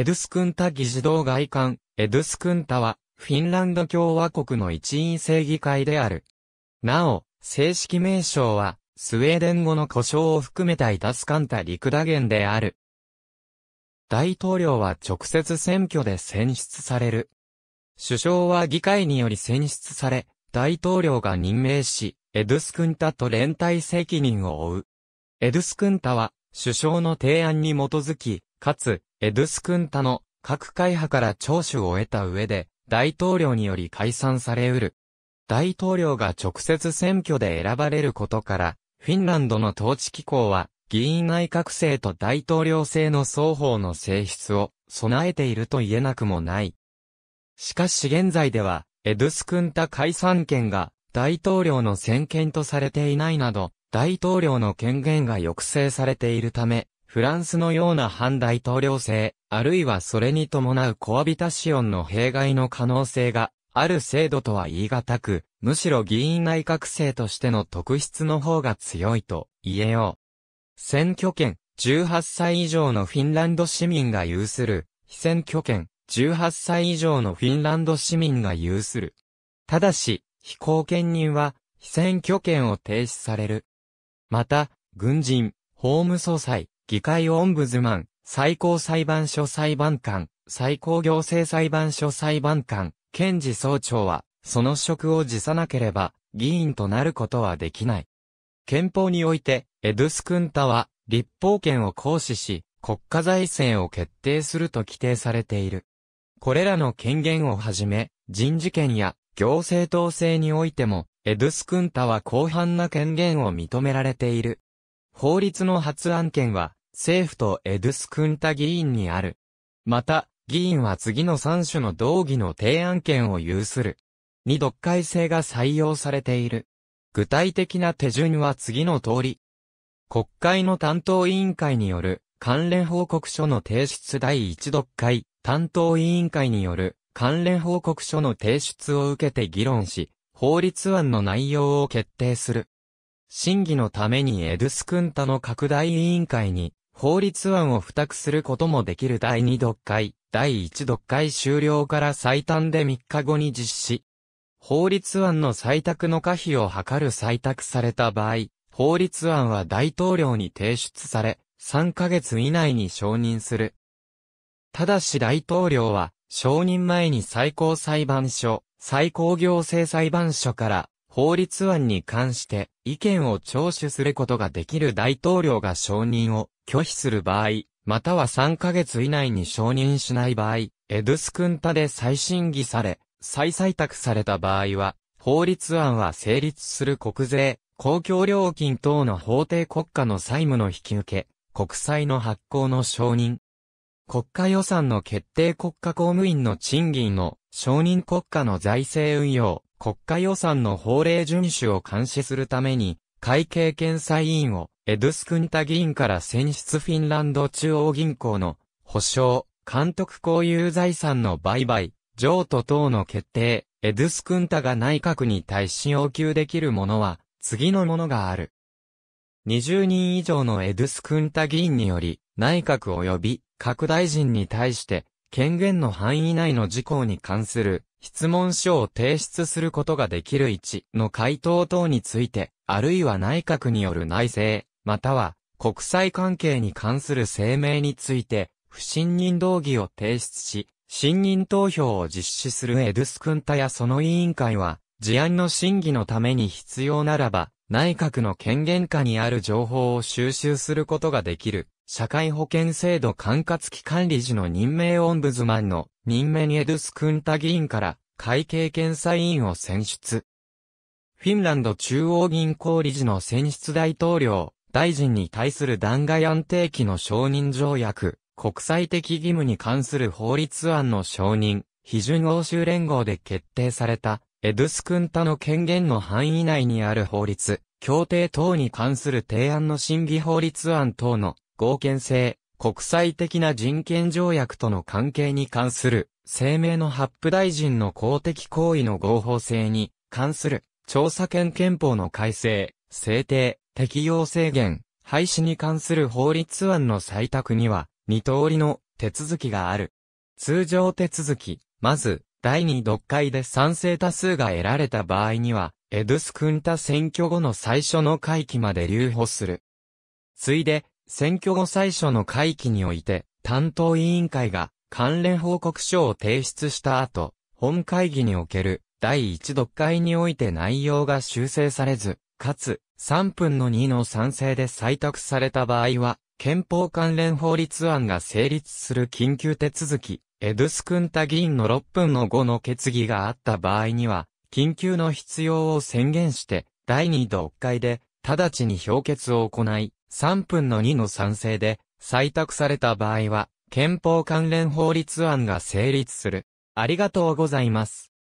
エドスクンタ議事堂外観、エドスクンタは、フィンランド共和国の一員制議会である。なお、正式名称は、スウェーデン語の故障を含めたイタスカンタ陸ダゲンである。大統領は直接選挙で選出される。首相は議会により選出され、大統領が任命し、エドスクンタと連帯責任を負う。エドスクンタは、首相の提案に基づき、かつ、エドゥスクンタの各会派から聴取を得た上で、大統領により解散されうる。大統領が直接選挙で選ばれることから、フィンランドの統治機構は、議員内閣制と大統領制の双方の性質を備えていると言えなくもない。しかし現在では、エドゥスクンタ解散権が大統領の専権とされていないなど、大統領の権限が抑制されているため、フランスのような反大統領制、あるいはそれに伴うコアビタシオンの弊害の可能性がある制度とは言い難く、むしろ議員内閣制としての特質の方が強いと言えよう。選挙権、18歳以上のフィンランド市民が有する、非選挙権、18歳以上のフィンランド市民が有する。ただし、非公権人は、非選挙権を停止される。また、軍人、法務総裁、議会オンブズマン、最高裁判所裁判官、最高行政裁判所裁判官、検事総長は、その職を辞さなければ、議員となることはできない。憲法において、エドゥスクンタは、立法権を行使し、国家財政を決定すると規定されている。これらの権限をはじめ、人事権や行政統制においても、エドゥスクンタは広範な権限を認められている。法律の発案権は、政府とエドゥスクンタ議員にある。また、議員は次の3種の同義の提案権を有する。二読解制が採用されている。具体的な手順は次の通り。国会の担当委員会による関連報告書の提出第1読解、担当委員会による関連報告書の提出を受けて議論し、法律案の内容を決定する。審議のためにエドゥスクンタの拡大委員会に法律案を付託することもできる第2読解、第1読解終了から最短で3日後に実施。法律案の採択の可否を図る採択された場合、法律案は大統領に提出され、3ヶ月以内に承認する。ただし大統領は、承認前に最高裁判所、最高行政裁判所から法律案に関して意見を聴取することができる大統領が承認を拒否する場合、または3ヶ月以内に承認しない場合、エドゥスクンタで再審議され、再採択された場合は、法律案は成立する国税、公共料金等の法定国家の債務の引き受け、国債の発行の承認、国家予算の決定国家公務員の賃金の承認国家の財政運用、国家予算の法令遵守を監視するために、会計検査委員を、エドゥスクンタ議員から選出フィンランド中央銀行の、保証、監督公有財産の売買、譲渡等の決定、エドゥスクンタが内閣に対し要求できるものは、次のものがある。20人以上のエドゥスクンタ議員により、内閣及び各大臣に対して、権限の範囲内の事項に関する質問書を提出することができる1の回答等について、あるいは内閣による内政、または国際関係に関する声明について、不信任動議を提出し、信任投票を実施するエドゥスクンタやその委員会は、事案の審議のために必要ならば、内閣の権限下にある情報を収集することができる、社会保険制度管轄機関理事の任命オンブズマンの任命にエドスクンタ議員から会計検査委員を選出。フィンランド中央銀行理事の選出大統領、大臣に対する弾劾安定期の承認条約、国際的義務に関する法律案の承認、批准欧州連合で決定されたエドゥスクンタの権限の範囲内にある法律、協定等に関する提案の審議法律案等の合憲性、国際的な人権条約との関係に関する声明の発布大臣の公的行為の合法性に関する調査権憲法の改正、制定、適用制限、廃止に関する法律案の採択には、二通りの手続きがある。通常手続き、まず、第2読解で賛成多数が得られた場合には、エドゥスクンタ選挙後の最初の会期まで留保する。ついで、選挙後最初の会期において、担当委員会が関連報告書を提出した後、本会議における第1読解において内容が修正されず、かつ3分の2の賛成で採択された場合は、憲法関連法律案が成立する緊急手続き、エドゥスクンタ議員の6分の5の決議があった場合には、緊急の必要を宣言して、第2読会で、直ちに評決を行い、3分の2の賛成で、採択された場合は、憲法関連法律案が成立する。ありがとうございます。